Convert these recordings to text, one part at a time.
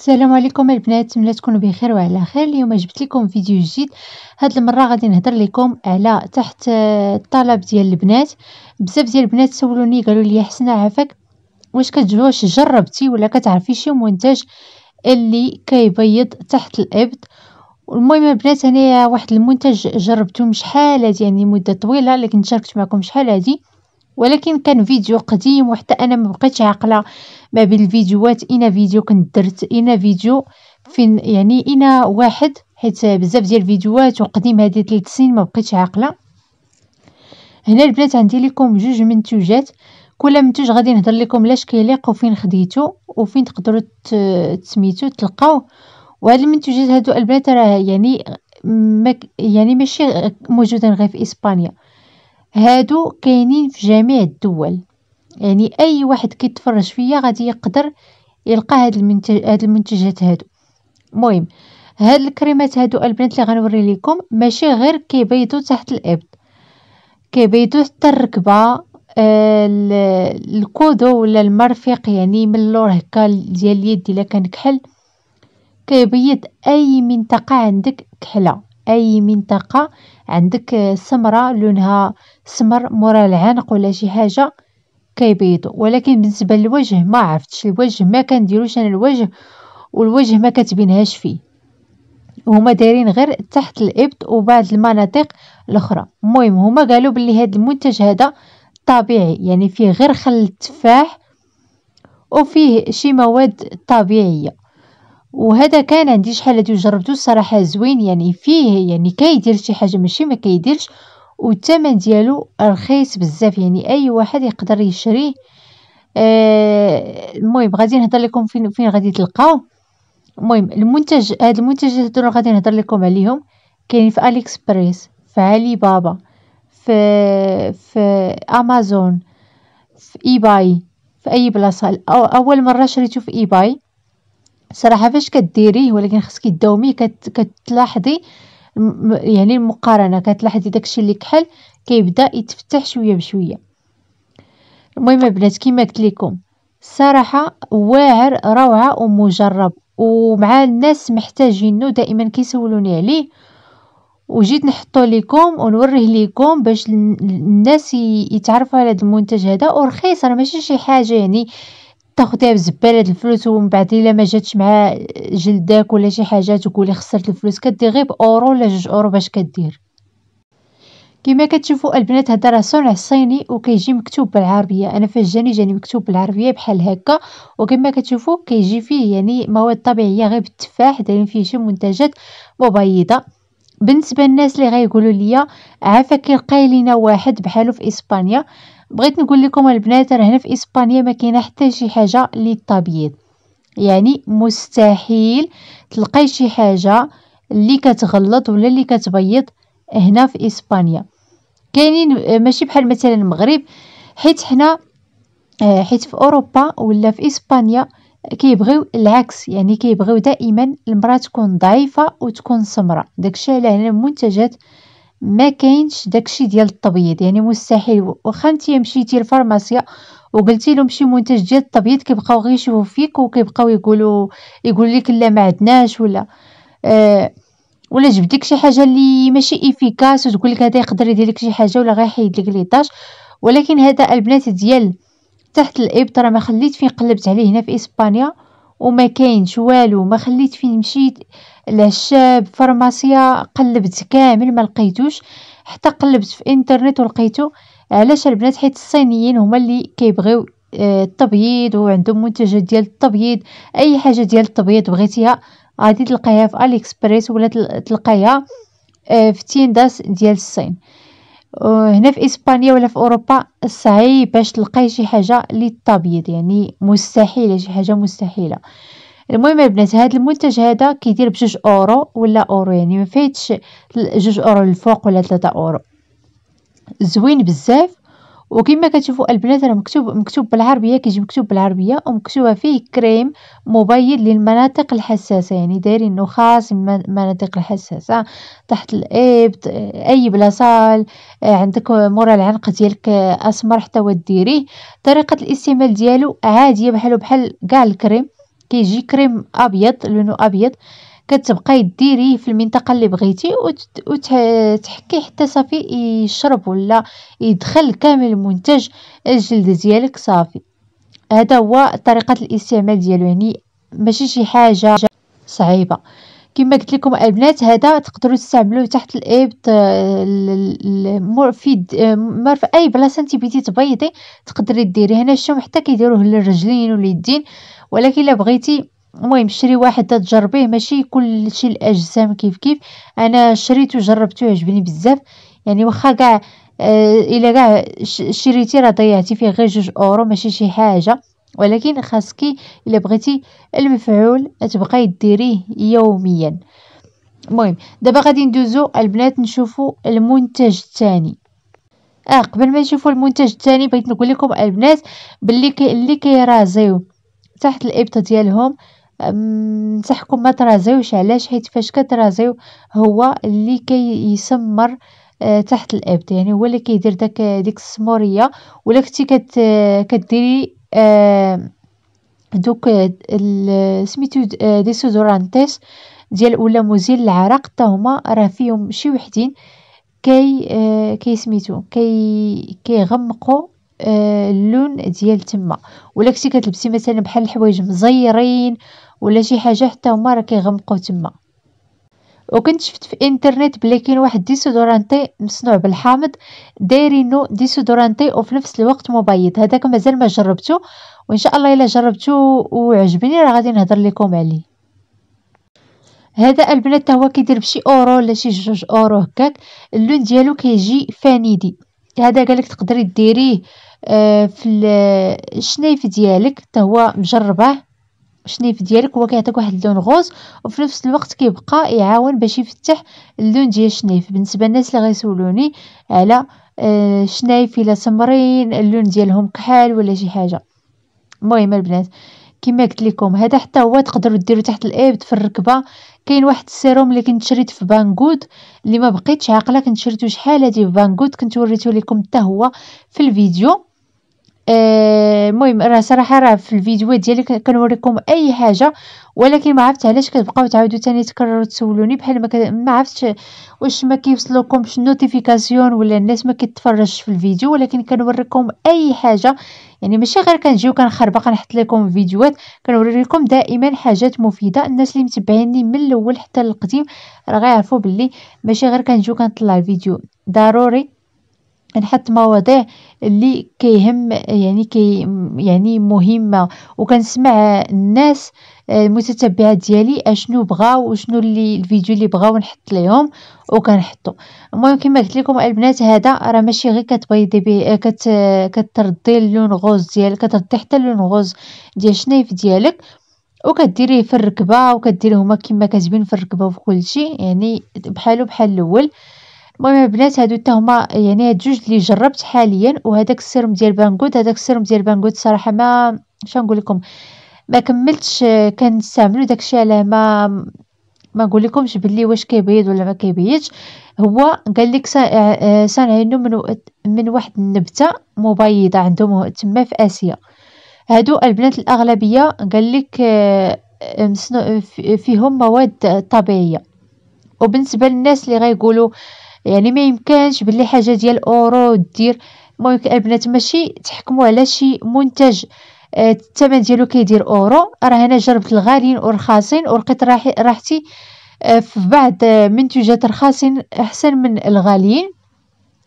السلام عليكم البنات نتمنى تكونوا بخير وعلى خير اليوم جبت لكم فيديو جديد هاد المره غادي نهضر لكم على تحت آه، الطلب ديال البنات بزاف ديال البنات سولوني قالوا لي حسنا عافاك واش كتجوش جربتي ولا كتعرفي شي منتج اللي كيبيض تحت الابط المهم البنات انايا واحد المنتج جربته شحال هادي يعني مده طويله لكن شاركت معكم شحال هادي ولكن كان فيديو قديم وحتى انا ما بقيتش عاقله ما بين الفيديوهات اين فيديو كنت درت اين فيديو فين يعني اين واحد حيت بزاف ديال الفيديوهات وقديم هذه 3 سنين ما بقيتش عاقله هنا البنات عندي لكم جوج منتوجات كل منتوج غادي نهضر لكم لاش كيليق وفين خديتو وفين تقدروا تسميتو تلقاوه وهاد المنتوجات هادو البنات راه يعني مك يعني ماشي موجودين غير في اسبانيا هادو كاينين في جميع الدول يعني اي واحد كيتفرج فيا غادي يقدر يلقى هاد المنتج هاد المنتجات هادو المهم هاد الكريمات هادو البنات اللي غنوري لكم ماشي غير كيبيضوا تحت الابط كيبيضوا حتى الركبه آه، الكودو ولا المرفق يعني من اللور هكا ديال اليد الا كان كحل كيبيض اي منطقه عندك كحله اي منطقة عندك سمرة لونها سمر مورا العنق ولا شي حاجة كيبيض ولكن بالنسبة للوجه ما عرفتش الوجه ما كنديروش انا الوجه والوجه ما كتبينهاش فيه هما دايرين غير تحت الابط وبعض المناطق الاخرى المهم هما قالوا بلي هذا المنتج هذا طبيعي يعني فيه غير خل التفاح وفيه شي مواد طبيعيه وهذا كان عندي شحال هادي وجربتو الصراحه زوين يعني فيه يعني كيدير شي حاجه ماشي ما كيديرش والثمن ديالو رخيص بزاف يعني اي واحد يقدر يشريه آه المهم غادي نهضر لكم فين فين غادي تلقاو المهم المنتج هاد المنتجات هادو غادي نهضر لكم عليهم كاين في اليكسبريس في علي بابا في في امازون في ايباي في اي بلاصه اول مره شريته في ايباي صراحه فاش كديريه ولكن خصك داومي كت كتلاحظي يعني المقارنه كتلاحظي داكشي اللي كحل كيبدا يتفتح شويه بشويه المهم البنات كما قلت لكم الصراحه واعر روعه ومجرب ومع الناس محتاجينه دائما كيسولوني عليه وجيت نحطو لكم ونوريه لكم باش الناس يتعرفوا على هذا المنتج هذا ورخيص راه ماشي شي حاجه يعني تاخديها بزبالة الفلوس ومن بعد الا ما جاتش مع جلدك ولا شي حاجه تقولي خسرت الفلوس كدير غير باورو ولا جوج اورو باش كدير كما كتشوفوا البنات هذا راه صنع صيني وكيجي مكتوب بالعربيه انا فاش جاني جاني مكتوب بالعربيه بحال هكا وكما كتشوفوا كيجي فيه يعني مواد طبيعيه غير بالتفاح دايرين فيه شي منتجات مبيضه بالنسبه للناس اللي غيقولوا لي عافاك لقاي لينا واحد بحالو في اسبانيا بغيت نقول لكم البنات راه هنا في اسبانيا ما كاين حتى شي حاجه اللي يعني مستحيل تلقاي شي حاجه اللي كتغلط ولا اللي كتبيض هنا في اسبانيا كاينين آه، ماشي بحال مثلا المغرب حيت حنا آه، حيت في اوروبا ولا في اسبانيا كيبغيو العكس يعني كيبغيو دائما المراه تكون ضعيفه وتكون سمراء داكشي على هنا المنتجات ما كاينش داكشي ديال التبييض يعني مستحيل واخا انت مشيتي للفارماسيا وقلتي لهم شي منتج ديال التبييض كيبقاو غيشوفوا فيك وكيبقاو يقولوا يقول لك لا ما عندناش ولا آه ولا جبد لك شي حاجه اللي ماشي افيكاس وتقول لك هذا يقدر يدير لك شي حاجه ولا غيحيد لك لي طاش ولكن هذا البنات ديال تحت الابط راه ما خليت فين قلبت عليه هنا في اسبانيا وما كاينش والو ما خليت فين مشيت العشاب فارماسيا قلبت كامل ما لقيتوش حتى قلبت في انترنت ولقيتو علاش البنات حيت الصينيين هما اللي كيبغيو آه، التبييض وعندهم منتجات ديال التبييض اي حاجه ديال التبييض بغيتيها غادي تلقايها في اليكسبريس ولا تلقايها آه، في تينداس ديال الصين آه، هنا في اسبانيا ولا في اوروبا صعيب باش تلقاي شي حاجه لي تبيض يعني مستحيله شي حاجه مستحيله المهم البنات هذا المنتج هذا كيدير بجوج اورو ولا اورو يعني ما فايتش جوج اورو للفوق ولا ثلاثة اورو زوين بزاف وكما كتشوفوا البنات راه مكتوب مكتوب بالعربيه كيجي مكتوب بالعربيه ومكتوبه فيه كريم مبيض للمناطق الحساسه يعني دايرين نخاس المناطق الحساسه تحت الابط اي بلاصه آه، عندك مورا العنق ديالك آه، اسمر حتى وديريه طريقه الاستعمال ديالو عاديه بحالو بحال كاع الكريم كيجي كريم ابيض لونه ابيض كتبقاي ديريه في المنطقه اللي بغيتي وتحكي حتى صافي يشرب ولا يدخل كامل المنتج الجلد ديالك صافي هذا هو طريقه الاستعمال ديالو يعني ماشي شي حاجه صعيبه كما قلت لكم البنات هذا تقدروا تستعملوه تحت الابط المرفد في اي بلاصه انت بغيتي تبيضي تقدري ديري هنا الشوم حتى كيديروه للرجلين واليدين ولكن الا بغيتي المهم شري واحد تجربيه ماشي كلشي الاجسام كيف كيف انا شريتو جربتو عجبني بزاف يعني واخا كاع آه الا كاع شريتي راه ضيعتي فيه غير جوج اورو ماشي شي حاجه ولكن خاصك الا بغيتي المفعول تبقاي ديريه يوميا المهم دابا غادي ندوزو البنات نشوفو المنتج الثاني اه قبل ما نشوفو المنتج الثاني بغيت نقول لكم البنات باللي كي اللي كيرازيو تحت الابطه ديالهم نصحكم ما ترازيوش علاش حيت فاش كترازيو هو اللي كيسمر آه تحت الابد يعني هو اللي كيدير داك ديك السموريه ولا كنتي كت كديري آه دوك سميتو آه، ديسودورانتيس ديال ولا مزيل العرق حتى هما راه فيهم شي وحدين كي آه كي سميتو كي كيغمقوا آه، اللون ديال تما ولا كنتي كتلبسي مثلا بحال الحوايج مزيرين ولا شي حاجه حتى هما راه كيغمقوا تما وكنت شفت في انترنت بلي كاين واحد ديسودورانتي مصنوع بالحامض دايرينو ديسودورانتي وفي نفس الوقت مبيض هذاك مازال ما جربته وان شاء الله الا جربته وعجبني راه غادي نهضر لكم عليه هذا البنات هو كيدير بشي اورو ولا شي جوج اورو هكاك اللون ديالو كيجي فانيدي هذا قالك تقدري ديريه آه، في الشنيف ديالك حتى هو مجربه الشنيف ديالك هو كيعطيك واحد اللون غوز وفي نفس الوقت كيبقى يعاون باش يفتح اللون ديال الشنيف بالنسبه للناس اللي غيسولوني على الشنايف آه، شنايف الا سمرين اللون ديالهم كحال ولا شي حاجه المهم البنات كما قلت لكم هذا حتى هو تقدروا ديروا تحت الابط في الركبه كاين واحد السيروم اللي كنت شريت في بانغود اللي ما بقيتش عاقله كنت شريته شحال هادي في بانغود كنت وريته لكم حتى هو في الفيديو آه، المهم راه صراحه راه في الفيديوهات ديالي كنوريكم اي حاجه ولكن ما عرفت علاش كتبقاو تعاودوا تاني تكرروا تسولوني بحال ما, ك... ما عرفتش واش ما كيوصلوكمش نوتيفيكاسيون ولا الناس ما كتفرجش في الفيديو ولكن كنوريكم اي حاجه يعني ماشي غير كنجيو كنخربق كنحط لكم فيديوهات كنوري لكم دائما حاجات مفيده الناس اللي متبعيني من الاول حتى القديم راه غيعرفوا باللي ماشي غير كنجيو كنطلع الفيديو ضروري نحط يعني مواضيع اللي كيهم يعني كي يعني مهمه وكنسمع الناس آه، المتتبعه ديالي اشنو آه، بغاو وشنو اللي الفيديو اللي بغاو نحط ليهم وكنحطو المهم كما قلت لكم البنات هذا راه ماشي غير كتبيضي به آه، كت كتردي اللون غوز ديالك كتردي حتى اللون غوز ديال الشنايف ديالك وكديريه في الركبه وكديريه هما كما كتبين في الركبه وفي كلشي يعني بحالو بحال الاول المهم البنات هادو حتى هما يعني هاد جوج اللي جربت حاليا وهداك السيروم ديال بانغود هداك السيروم ديال بانغود صراحه ما اش نقول لكم ما كملتش كنستعملو داكشي على ما ما نقول لكمش بلي واش كيبيض ولا ما كيبيضش هو قال لك صانعينو من من واحد النبته مبيضه عندهم تما في اسيا هادو البنات الاغلبيه قال لك آه، فيهم مواد طبيعيه وبالنسبه للناس اللي غيقولوا يعني ما يمكنش باللي حاجه ديال اورو دير المهم البنات ماشي تحكموا على شي منتج آه، الثمن ديالو كيدير اورو راه انا جربت الغاليين والرخاصين ولقيت راحتي آه، في بعض آه، منتجات رخاصين احسن من الغاليين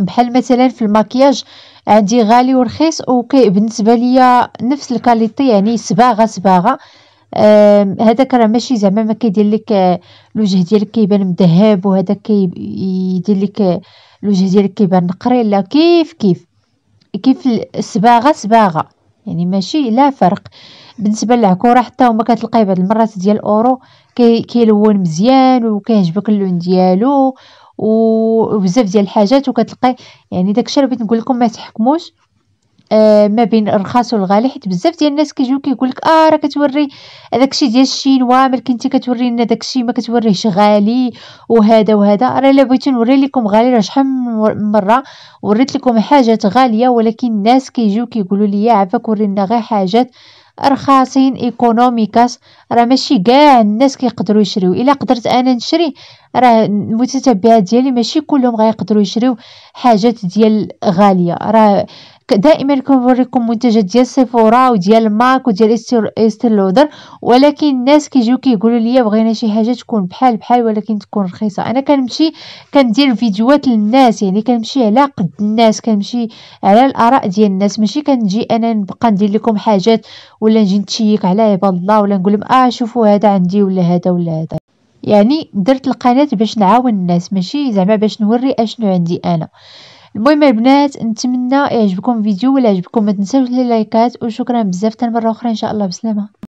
بحال مثلا في الماكياج عندي غالي ورخيص وكي بالنسبه ليا نفس الكاليتي يعني صباغه صباغه هذاك راه ماشي زعما ما كيدير لك الوجه آه، ديالك كيبان مذهب وهذا كيدير لك الوجه آه، ديالك كيبان نقري لا كيف كيف كيف الصباغه صباغه يعني ماشي لا فرق بالنسبه للعكوره حتى هما كتلقاي بعض المرات ديال اورو كي كيلون مزيان وكيعجبك اللون ديالو وبزاف ديال الحاجات وكتلقاي يعني داكشي اللي بغيت نقول لكم ما تحكموش آه، ما بين الرخاص والغالي حيت بزاف ديال الناس كيجيو كيقول لك اه راه كتوري الشيء ديال الشينوا ملي كنتي كتوري لنا داكشي ما كتوريهش غالي وهذا وهذا راه الا بغيت نوري لكم غالي راه شحال من مره وريت لكم حاجات غاليه ولكن الناس كيجيو كيقولوا لي عافاك ورينا غير حاجات رخاصين ايكونوميكاس راه ماشي كاع الناس كيقدروا يشريو الا قدرت انا نشري راه المتتبعات ديالي ماشي كلهم غيقدروا يشريو حاجات ديال غاليه راه دائما كنوريكم منتجات ديال سيفورا وديال ماك وديال استر لودر ولكن الناس كيجيو كيقولوا لي بغينا شي حاجه تكون بحال بحال ولكن تكون رخيصه انا كنمشي كندير فيديوهات للناس يعني كنمشي على قد الناس كنمشي على الاراء ديال الناس ماشي كنجي انا نبقى ندير لكم حاجات ولا نجي نتشيك على عباد الله ولا نقول لهم اه شوفوا هذا عندي ولا هذا ولا هذا يعني درت القناه باش نعاون الناس ماشي زعما باش نوري اشنو عندي انا المهم البنات نتمنى يعجبكم الفيديو ولا عجبكم ما تنساوش لي لايكات وشكرا بزاف حتى مره اخرى ان شاء الله بسلامه